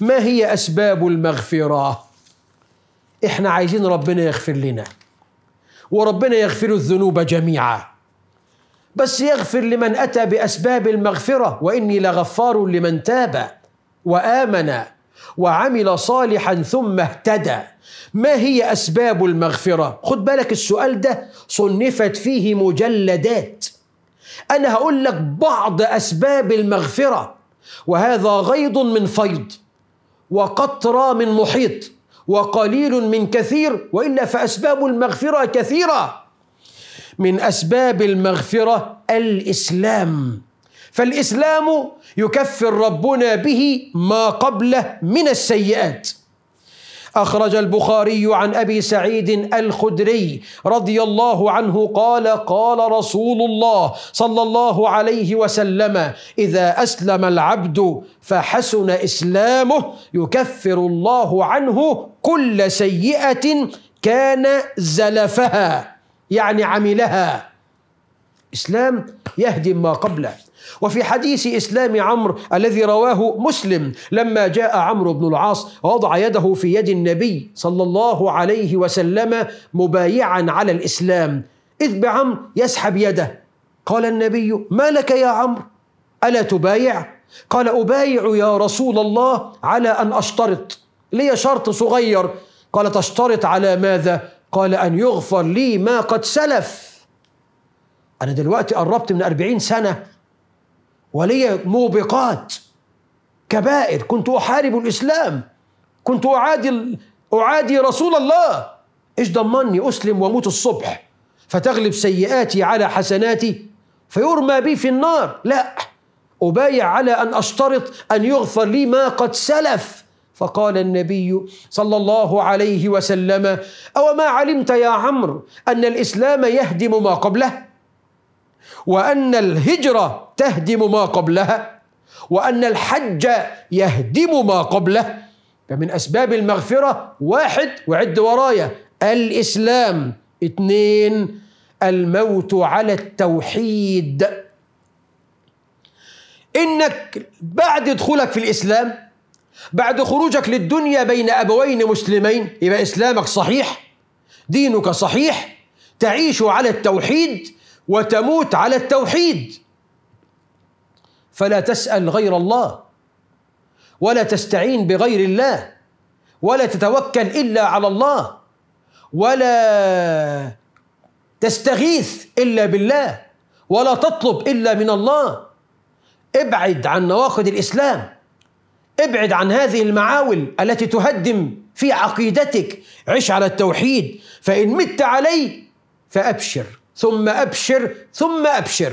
ما هي اسباب المغفره احنا عايزين ربنا يغفر لنا وربنا يغفر الذنوب جميعا بس يغفر لمن اتى باسباب المغفره واني لغفار لمن تاب وامن وعمل صالحا ثم اهتدى ما هي اسباب المغفره خد بالك السؤال ده صنفت فيه مجلدات انا هقول لك بعض اسباب المغفره وهذا غيض من فيض وقطرة من محيط وقليل من كثير وإلا فأسباب المغفرة كثيرة من أسباب المغفرة الإسلام فالإسلام يكفر ربنا به ما قبله من السيئات أخرج البخاري عن أبي سعيد الخدري رضي الله عنه قال قال رسول الله صلى الله عليه وسلم إذا أسلم العبد فحسن إسلامه يكفر الله عنه كل سيئة كان زلفها يعني عملها إسلام يهدم ما قبله وفي حديث إسلام عمرو الذي رواه مسلم لما جاء عمرو بن العاص وضع يده في يد النبي صلى الله عليه وسلم مبايعا على الإسلام إذ بعمرو يسحب يده قال النبي ما لك يا عمرو ألا تبايع؟ قال أبايع يا رسول الله على أن أشترط لي شرط صغير قال تشترط على ماذا؟ قال أن يغفر لي ما قد سلف أنا دلوقتي قربت من أربعين سنة ولي موبقات كبائر كنت أحارب الإسلام كنت أعادي أعادي رسول الله إيش ضمني أسلم وأموت الصبح فتغلب سيئاتي على حسناتي فيرمى بي في النار لا أبايع على أن أشترط أن يغفر لي ما قد سلف فقال النبي صلى الله عليه وسلم أو ما علمت يا عمرو أن الإسلام يهدم ما قبله وأن الهجرة تهدم ما قبلها وأن الحج يهدم ما قبله فمن أسباب المغفرة واحد وعد ورايا الإسلام اثنين الموت على التوحيد إنك بعد دخولك في الإسلام بعد خروجك للدنيا بين أبوين مسلمين يبقى إسلامك صحيح دينك صحيح تعيش على التوحيد وتموت على التوحيد فلا تسأل غير الله ولا تستعين بغير الله ولا تتوكل إلا على الله ولا تستغيث إلا بالله ولا تطلب إلا من الله ابعد عن نواقض الإسلام ابعد عن هذه المعاول التي تهدم في عقيدتك عش على التوحيد فإن مت عليه فأبشر ثم أبشر ثم أبشر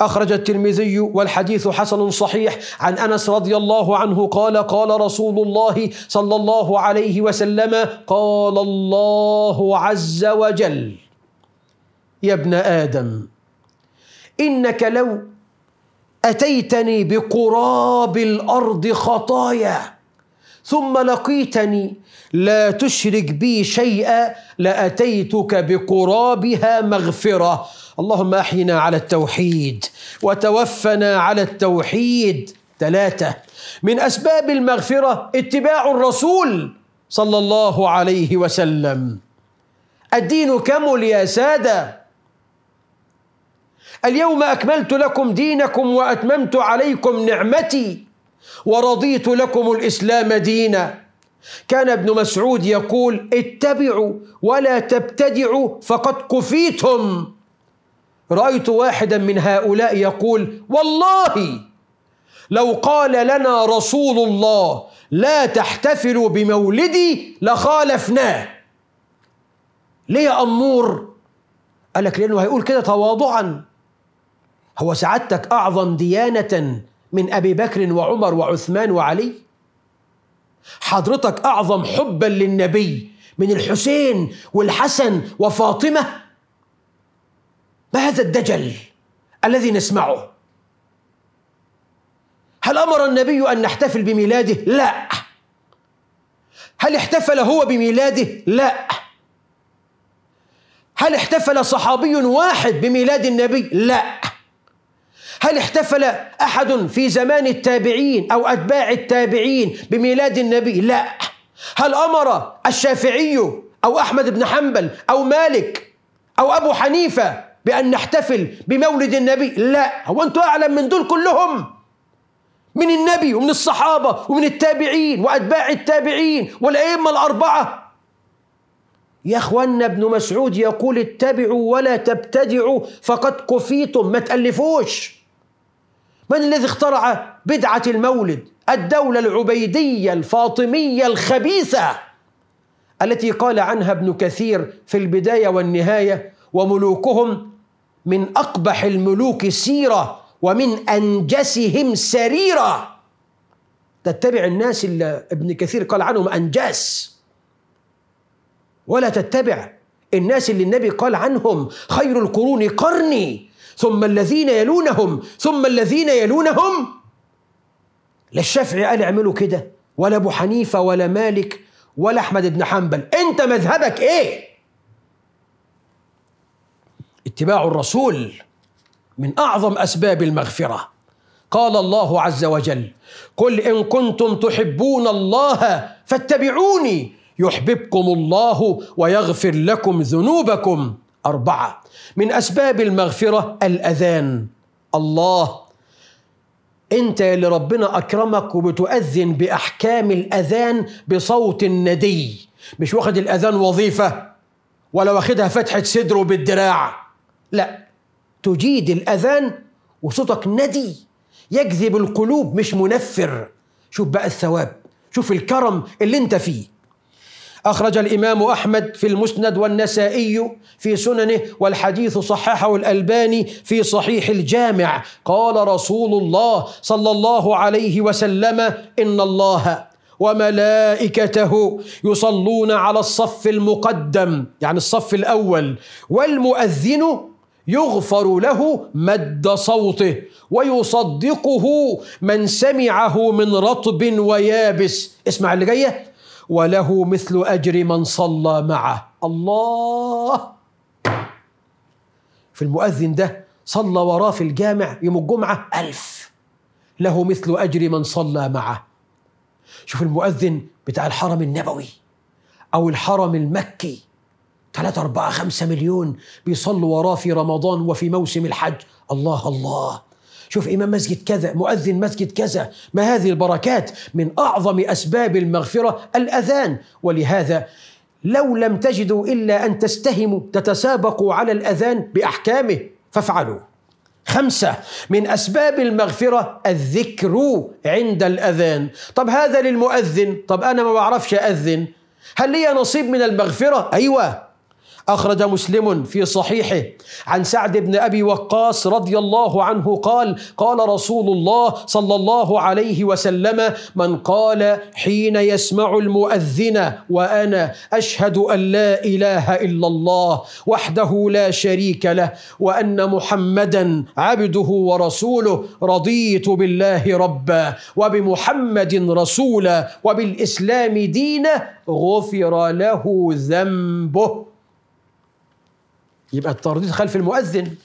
أخرج الترمذي والحديث حسن صحيح عن أنس رضي الله عنه قال قال رسول الله صلى الله عليه وسلم قال الله عز وجل يا ابن آدم إنك لو أتيتني بقراب الأرض خطايا ثم لقيتني لا تشرك بي شيئا لاتيتك بقرابها مغفره اللهم احينا على التوحيد وتوفنا على التوحيد ثلاثه من اسباب المغفره اتباع الرسول صلى الله عليه وسلم الدين كمل يا ساده اليوم اكملت لكم دينكم واتممت عليكم نعمتي ورضيت لكم الاسلام دينا كان ابن مسعود يقول اتبعوا ولا تبتدعوا فقد كفيتم رايت واحدا من هؤلاء يقول والله لو قال لنا رسول الله لا تحتفلوا بمولدي لخالفناه ليه يا امور قال لك لانه هيقول كده تواضعا هو سعادتك اعظم ديانه من أبي بكر وعمر وعثمان وعلي حضرتك أعظم حبا للنبي من الحسين والحسن وفاطمة ما هذا الدجل الذي نسمعه هل أمر النبي أن نحتفل بميلاده؟ لا هل احتفل هو بميلاده؟ لا هل احتفل صحابي واحد بميلاد النبي؟ لا هل احتفل احد في زمان التابعين او اتباع التابعين بميلاد النبي لا هل امر الشافعي او احمد بن حنبل او مالك او ابو حنيفه بان نحتفل بمولد النبي لا هو انتم اعلم من دول كلهم من النبي ومن الصحابه ومن التابعين واتباع التابعين والائمه الاربعه يا اخوانا ابن مسعود يقول اتبعوا ولا تبتدعوا فقد كفيتم ما تالفوش من الذي اخترع بدعة المولد الدولة العبيدية الفاطمية الخبيثة التي قال عنها ابن كثير في البداية والنهاية وملوكهم من أقبح الملوك سيرة ومن أنجسهم سريرة تتبع الناس اللي ابن كثير قال عنهم أنجاس ولا تتبع الناس اللي النبي قال عنهم خير القرون قرني ثم الذين يلونهم ثم الذين يلونهم لا الشافعي قال اعملوا كده ولا ابو حنيفه ولا مالك ولا احمد بن حنبل انت مذهبك ايه اتباع الرسول من اعظم اسباب المغفره قال الله عز وجل قل ان كنتم تحبون الله فاتبعوني يحببكم الله ويغفر لكم ذنوبكم أربعة من أسباب المغفرة الأذان الله أنت اللي ربنا أكرمك وبتؤذن بأحكام الأذان بصوت ندي مش واخد الأذان وظيفة ولا واخدها فتحة صدره بالدراع لا تجيد الأذان وصوتك ندي يجذب القلوب مش منفر شوف بقى الثواب شوف الكرم اللي انت فيه أخرج الإمام أحمد في المسند والنسائي في سننه والحديث صححه الألباني في صحيح الجامع قال رسول الله صلى الله عليه وسلم إن الله وملائكته يصلون على الصف المقدم يعني الصف الأول والمؤذن يغفر له مد صوته ويصدقه من سمعه من رطب ويابس اسمع اللي جايه وله مثل اجر من صلى معه الله في المؤذن ده صلى وراه في الجامع يوم الجمعه الف له مثل اجر من صلى معه شوف المؤذن بتاع الحرم النبوي او الحرم المكي ثلاثة أربعة خمسة مليون بيصلوا وراه في رمضان وفي موسم الحج الله الله شوف إمام مسجد كذا مؤذن مسجد كذا ما هذه البركات من أعظم أسباب المغفرة الأذان ولهذا لو لم تجدوا إلا أن تستهموا تتسابقوا على الأذان بأحكامه فافعلوا خمسة من أسباب المغفرة الذكر عند الأذان طب هذا للمؤذن طب أنا ما بعرفش أذن هل لي نصيب من المغفرة؟ أيوة أخرج مسلم في صحيحه عن سعد بن أبي وقاص رضي الله عنه قال قال رسول الله صلى الله عليه وسلم من قال حين يسمع المؤذن وأنا أشهد أن لا إله إلا الله وحده لا شريك له وأن محمدا عبده ورسوله رضيت بالله ربا وبمحمد رسولا وبالإسلام دينا غفر له ذنبه يبقى الترديد خلف المؤذن